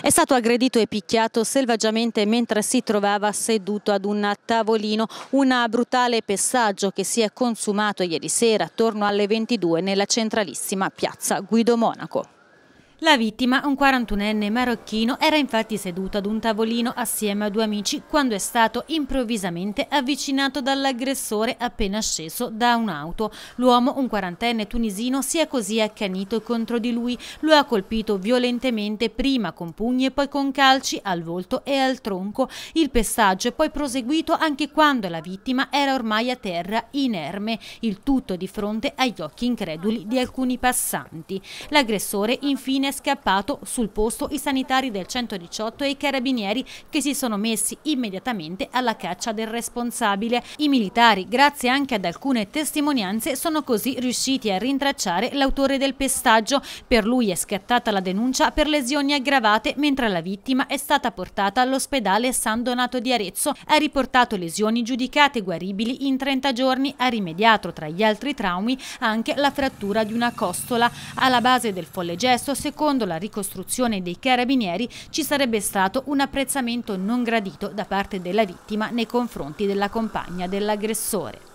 È stato aggredito e picchiato selvaggiamente mentre si trovava seduto ad un tavolino, un brutale pessaggio che si è consumato ieri sera attorno alle 22 nella centralissima piazza Guido Monaco. La vittima, un 41enne marocchino, era infatti seduto ad un tavolino assieme a due amici quando è stato improvvisamente avvicinato dall'aggressore appena sceso da un'auto. L'uomo, un quarantenne tunisino, si è così accanito contro di lui. Lo ha colpito violentemente prima con pugni e poi con calci al volto e al tronco. Il pestaggio è poi proseguito anche quando la vittima era ormai a terra inerme, il tutto di fronte agli occhi increduli di alcuni passanti. L'aggressore infine è scappato sul posto i sanitari del 118 e i carabinieri che si sono messi immediatamente alla caccia del responsabile. I militari, grazie anche ad alcune testimonianze, sono così riusciti a rintracciare l'autore del pestaggio. Per lui è scattata la denuncia per lesioni aggravate, mentre la vittima è stata portata all'ospedale San Donato di Arezzo. Ha riportato lesioni giudicate guaribili in 30 giorni, ha rimediato tra gli altri traumi anche la frattura di una costola. Alla base del folle gesto, secondo secondo la ricostruzione dei carabinieri ci sarebbe stato un apprezzamento non gradito da parte della vittima nei confronti della compagna dell'aggressore.